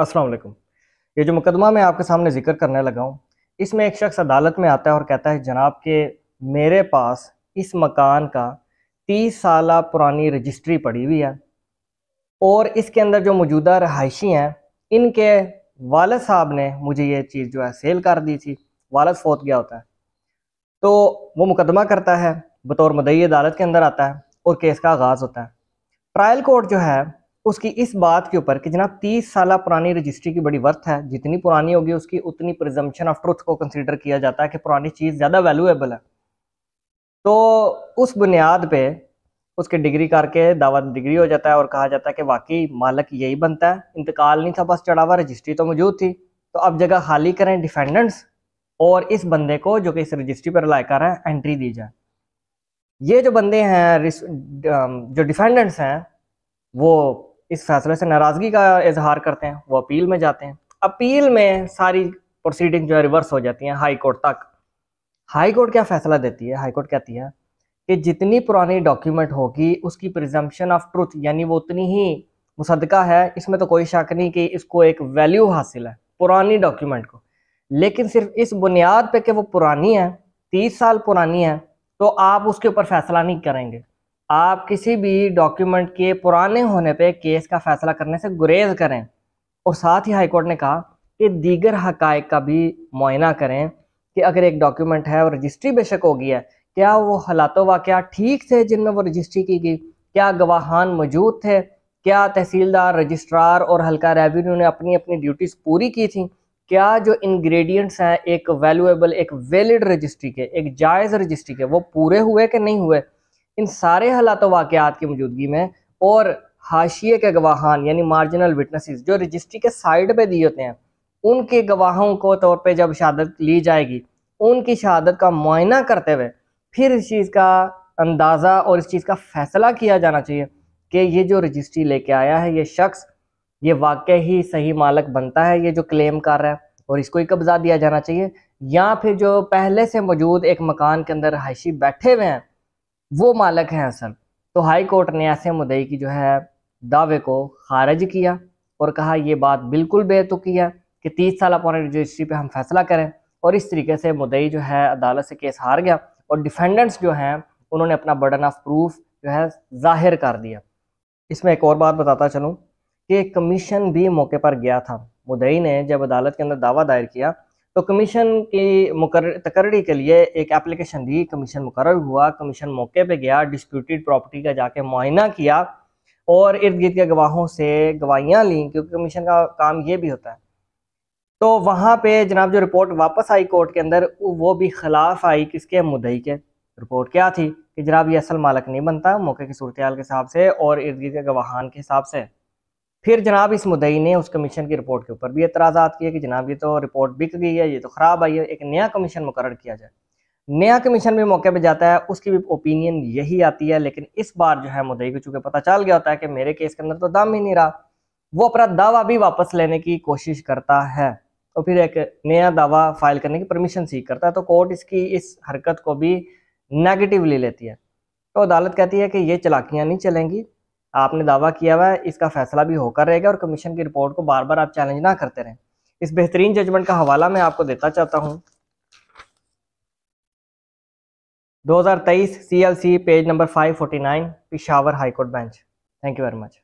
असलकुम ये जो मुकदमा मैं आपके सामने जिक्र करने लगा हूँ इसमें एक शख्स अदालत में आता है और कहता है जनाब के मेरे पास इस मकान का तीस साल पुरानी रजिस्ट्री पड़ी हुई है और इसके अंदर जो मौजूदा रहायशी हैं इनके वालद साहब ने मुझे ये चीज़ जो है सेल कर दी थी वालद फोत गया होता है तो वो मुकदमा करता है बतौर मदई अदालत के अंदर आता है और केस का आगाज़ होता है ट्रायल कोर्ट जो है उसकी इस बात के ऊपर कि जनाब तीस साल पुरानी रजिस्ट्री की बड़ी वर्थ है जितनी पुरानी होगी उसकी उतनी प्रिजम्पन ऑफ ट्रुथ को कंसिडर किया जाता है कि पुरानी चीज़ ज़्यादा वैल्यूएबल है तो उस बुनियाद पर उसके डिग्री करके दावा डिग्री हो जाता है और कहा जाता है कि वाकई मालक यही बनता है इंतकाल नहीं था बस चढ़ा हुआ रजिस्ट्री तो मौजूद थी तो अब जगह खाली करें डिफेंडेंट्स और इस बंदे को जो कि इस रजिस्ट्री पर लाए कर एंट्री दी जाए ये जो बंदे हैं जो डिफेंडेंट्स हैं वो इस फैसले से नाराज़गी का इजहार करते हैं वो अपील में जाते हैं अपील में सारी प्रोसीडिंग जो है रिवर्स हो जाती है हाई कोर्ट तक हाई कोर्ट क्या फैसला देती है हाई कोर्ट कहती है कि जितनी पुरानी डॉक्यूमेंट होगी उसकी प्रिजम्पशन ऑफ ट्रुथ यानी वो उतनी ही मुसदका है इसमें तो कोई शक नहीं कि इसको एक वैल्यू हासिल है पुरानी डॉक्यूमेंट को लेकिन सिर्फ इस बुनियाद पे कि वो पुरानी है तीस साल पुरानी है तो आप उसके ऊपर फैसला नहीं करेंगे आप किसी भी डॉक्यूमेंट के पुराने होने पे केस का फैसला करने से गुरेज करें और साथ ही हाईकोर्ट ने कहा कि दीगर हक का भी मुआयना करें कि अगर एक डॉक्यूमेंट है और रजिस्ट्री बेशक होगी है क्या वो हालातों वाक़ ठीक थे जिनमें वो रजिस्ट्री की गई क्या गवाहान मौजूद थे क्या तहसीलदार रजिस्ट्रार और हल्का रेवेन्यू ने अपनी अपनी ड्यूटीज़ पूरी की थी क्या जो इंग्रेडिएंट्स हैं एक वैल्यूएबल एक वैलिड रजिस्ट्री के एक जायज़ रजिस्ट्री के वो पूरे हुए कि नहीं हुए इन सारे हालात वाक़ात की मौजूदगी में और हाशिए के गवाहान यानी मार्जिनल विटनेसेस जो रजिस्ट्री के साइड पे दिए होते हैं उनके गवाहों को तौर पे जब शहादत ली जाएगी उनकी शहादत का मुआयना करते हुए फिर इस चीज़ का अंदाज़ा और इस चीज़ का फ़ैसला किया जाना चाहिए कि ये जो रजिस्ट्री लेके आया है ये शख्स ये वाकई ही सही मालक बनता है ये जो क्लेम कर रहा है और इसको ही कब्ज़ा दिया जाना चाहिए या फिर जो पहले से मौजूद एक मकान के अंदर रहायशी बैठे हुए हैं वो मालक हैं असल तो हाई कोर्ट ने ऐसे मुदई की जो है दावे को खारिज किया और कहा यह बात बिल्कुल बेतुकी है कि तीस साल अपॉइंट रजिस्ट्री पर हम फैसला करें और इस तरीके से मुदई जो है अदालत से केस हार गया और डिफेंडेंट्स जो हैं उन्होंने अपना बर्डन ऑफ प्रूफ जो है जाहिर कर दिया इसमें एक और बात बताता चलूँ कि कमीशन भी मौके पर गया था मुदई ने जब अदालत के अंदर दावा दायर किया तो कमीशन की मुकर तकर्री के लिए एक एप्लीकेशन दी कमीशन मुकर हुआ कमीशन मौके पे गया डिस्प्यूटेड प्रॉपर्टी का जाके मुआयना किया और इर्द गिर्द के गवाहों से गवाहियाँ ली क्योंकि कमीशन का काम ये भी होता है तो वहाँ पे जनाब जो रिपोर्ट वापस आई कोर्ट के अंदर वो भी खिलाफ आई किसके मुदई के रिपोर्ट क्या थी कि जनाब ये असल मालक नहीं बनता मौके की सूरत के हिसाब से और इर्द गिर्द के गवाहान के हिसाब से फिर जनाब इस मुदई ने उस कमीशन की रिपोर्ट के ऊपर भी एतराज़ात किए कि जनाब ये तो रिपोर्ट बिक गई है ये तो ख़राब आई है एक नया कमीशन मुकर किया जाए नया कमीशन भी मौके पर जाता है उसकी भी ओपिनियन यही आती है लेकिन इस बार जो है मुदई को चूंकि पता चल गया होता है कि मेरे केस के अंदर तो दम ही नहीं रहा वो अपना दावा भी वापस लेने की कोशिश करता है और फिर एक नया दावा फाइल करने की परमिशन सीख करता है तो कोर्ट इसकी इस हरकत को भी नेगेटिव लेती है तो अदालत कहती है कि ये चलाकियाँ नहीं चलेंगी आपने दावा किया हुआ है इसका फैसला भी होकर रहेगा और कमीशन की रिपोर्ट को बार बार आप चैलेंज ना करते रहें इस बेहतरीन जजमेंट का हवाला मैं आपको देता चाहता हूँ 2023 CLC page number 549 Peshawar high court bench thank you very much